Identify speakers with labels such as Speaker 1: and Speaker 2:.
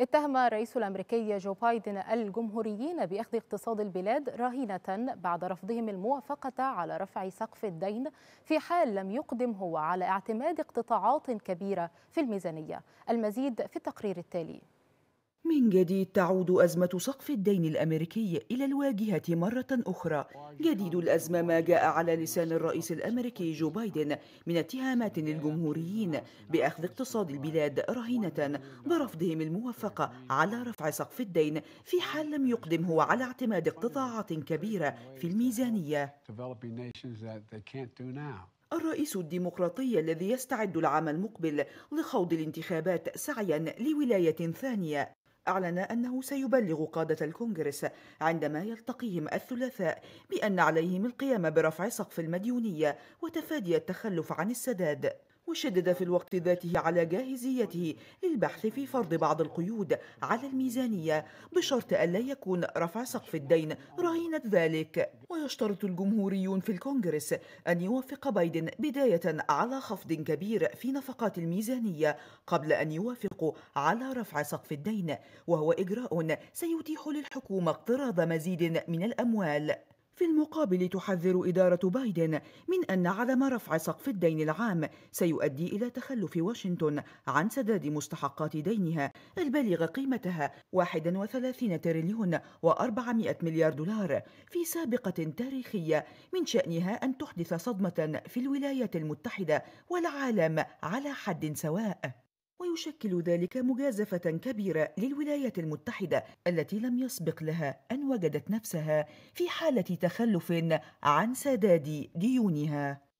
Speaker 1: اتهم الرئيس الامريكي جو بايدن الجمهوريين باخذ اقتصاد البلاد رهينه بعد رفضهم الموافقه على رفع سقف الدين في حال لم يقدم هو على اعتماد اقتطاعات كبيره في الميزانيه المزيد في التقرير
Speaker 2: التالي من جديد تعود أزمة سقف الدين الأمريكي إلى الواجهة مرة أخرى جديد الأزمة ما جاء على لسان الرئيس الأمريكي جو بايدن من اتهامات للجمهوريين بأخذ اقتصاد البلاد رهينة برفضهم الموافقة على رفع سقف الدين في حال لم يقدم هو على اعتماد اقتطاعات كبيرة في الميزانية الرئيس الديمقراطي الذي يستعد العام المقبل لخوض الانتخابات سعيا لولايه ثانيه أعلن أنه سيبلغ قادة الكونغرس عندما يلتقيهم الثلاثاء بأن عليهم القيام برفع سقف المديونية وتفادي التخلف عن السداد وشدد في الوقت ذاته على جاهزيته للبحث في فرض بعض القيود على الميزانية بشرط ألا يكون رفع سقف الدين رهينة ذلك ويشترط الجمهوريون في الكونغرس أن يوافق بايدن بداية على خفض كبير في نفقات الميزانية قبل أن يوافقوا على رفع سقف الدين وهو إجراء سيتيح للحكومة اقتراض مزيد من الأموال في المقابل تحذر إدارة بايدن من أن عدم رفع سقف الدين العام سيؤدي إلى تخلف واشنطن عن سداد مستحقات دينها البالغ قيمتها 31 تريليون و400 مليار دولار في سابقة تاريخية من شأنها أن تحدث صدمة في الولايات المتحدة والعالم على حد سواء ويشكل ذلك مجازفة كبيرة للولايات المتحدة التي لم يسبق لها أن وجدت نفسها في حالة تخلف عن سداد ديونها